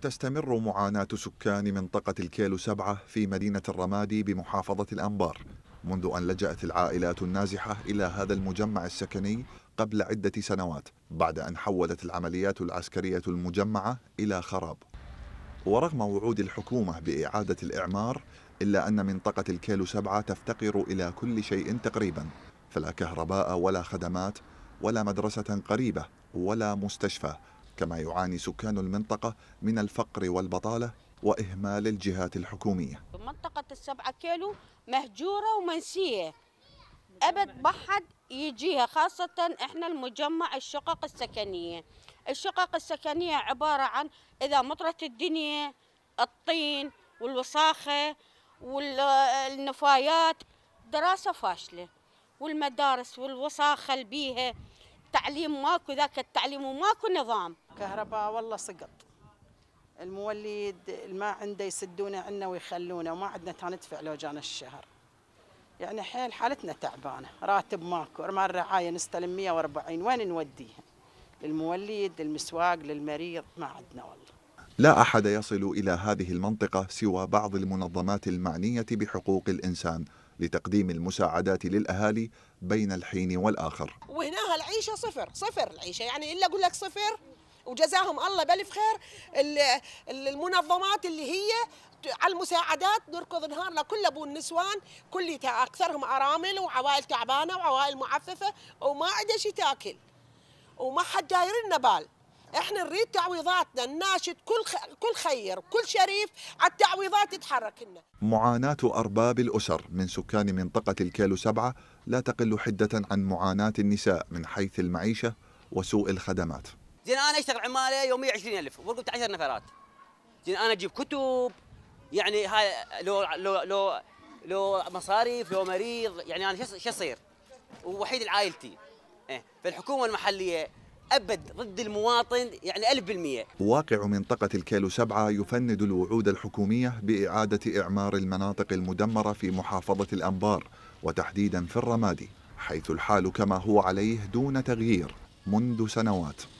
تستمر معاناة سكان منطقة الكيلو سبعة في مدينة الرمادي بمحافظة الأنبار منذ أن لجأت العائلات النازحة إلى هذا المجمع السكني قبل عدة سنوات بعد أن حولت العمليات العسكرية المجمعة إلى خراب ورغم وعود الحكومة بإعادة الإعمار إلا أن منطقة الكيلو سبعة تفتقر إلى كل شيء تقريبا فلا كهرباء ولا خدمات ولا مدرسة قريبة ولا مستشفى كما يعاني سكان المنطقة من الفقر والبطالة وإهمال الجهات الحكومية منطقة السبعة كيلو مهجورة ومنسية أبد بحد يجيها خاصة إحنا المجمع الشقق السكنية الشقق السكنية عبارة عن إذا مطرت الدنيا الطين والوساخة والنفايات دراسة فاشلة والمدارس والوساخة اللي بيها التعليم ماكو ذاك التعليم وماكو نظام كهرباء والله سقط المولد ما عنده يسدونه عنا ويخلونه وما عندنا ندفع لو جانا الشهر يعني حيل حالتنا تعبانه راتب ماكو ما الرعايه نستلم 140 وين نوديها للمولد للمسواق للمريض ما عندنا والله لا احد يصل الى هذه المنطقه سوى بعض المنظمات المعنيه بحقوق الانسان لتقديم المساعدات للاهالي بين الحين والاخر وهنا العيشه صفر صفر العيشه يعني الا اقول لك صفر وجزاهم الله بالف خير المنظمات اللي هي على المساعدات نركض نهارنا كل ابو النسوان كل اكثرهم ارامل وعوائل تعبانه وعوائل معففه وما عنده شيء تاكل وما حد داير لنا بال احنا نريد تعويضاتنا نناشد كل خ... كل خير كل شريف على التعويضات يتحرك لنا معاناة أرباب الأسر من سكان منطقة الكيلو سبعة لا تقل حدة عن معاناة النساء من حيث المعيشة وسوء الخدمات زين أنا أشتغل عمالة يومية 20000 ورقبة 10 نفرات زين أنا أجيب كتب يعني هاي لو لو لو لو مصاريف لو مريض يعني أنا شو أصير ووحيد لعائلتي إيه فالحكومة المحلية أبد ضد المواطن يعني ألف بالمية واقع منطقة الكيلو سبعة يفند الوعود الحكومية بإعادة إعمار المناطق المدمرة في محافظة الأنبار وتحديدا في الرمادي حيث الحال كما هو عليه دون تغيير منذ سنوات